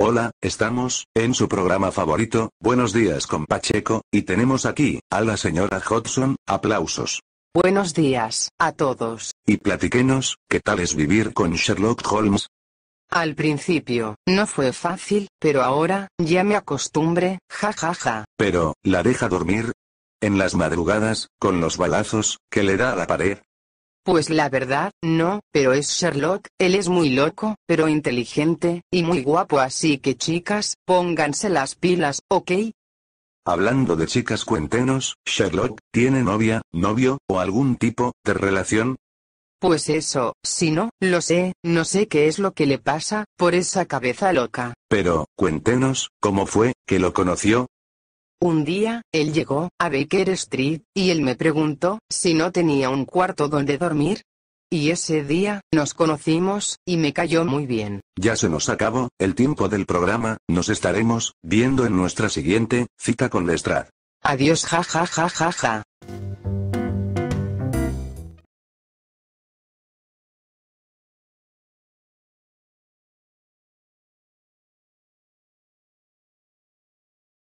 Hola, estamos, en su programa favorito, Buenos días con Pacheco, y tenemos aquí, a la señora Hudson, aplausos. Buenos días, a todos. Y platiquenos, ¿qué tal es vivir con Sherlock Holmes? Al principio, no fue fácil, pero ahora, ya me acostumbre, jajaja. Ja, ja. Pero, ¿la deja dormir? En las madrugadas, con los balazos, que le da a la pared. Pues la verdad, no, pero es Sherlock, él es muy loco, pero inteligente, y muy guapo así que chicas, pónganse las pilas, ¿ok? Hablando de chicas cuéntenos, Sherlock, ¿tiene novia, novio, o algún tipo, de relación? Pues eso, si no, lo sé, no sé qué es lo que le pasa, por esa cabeza loca. Pero, cuéntenos, ¿cómo fue, que lo conoció? Un día, él llegó a Baker Street, y él me preguntó si no tenía un cuarto donde dormir. Y ese día, nos conocimos, y me cayó muy bien. Ya se nos acabó, el tiempo del programa, nos estaremos, viendo en nuestra siguiente, cita con Lestrade. Adiós ja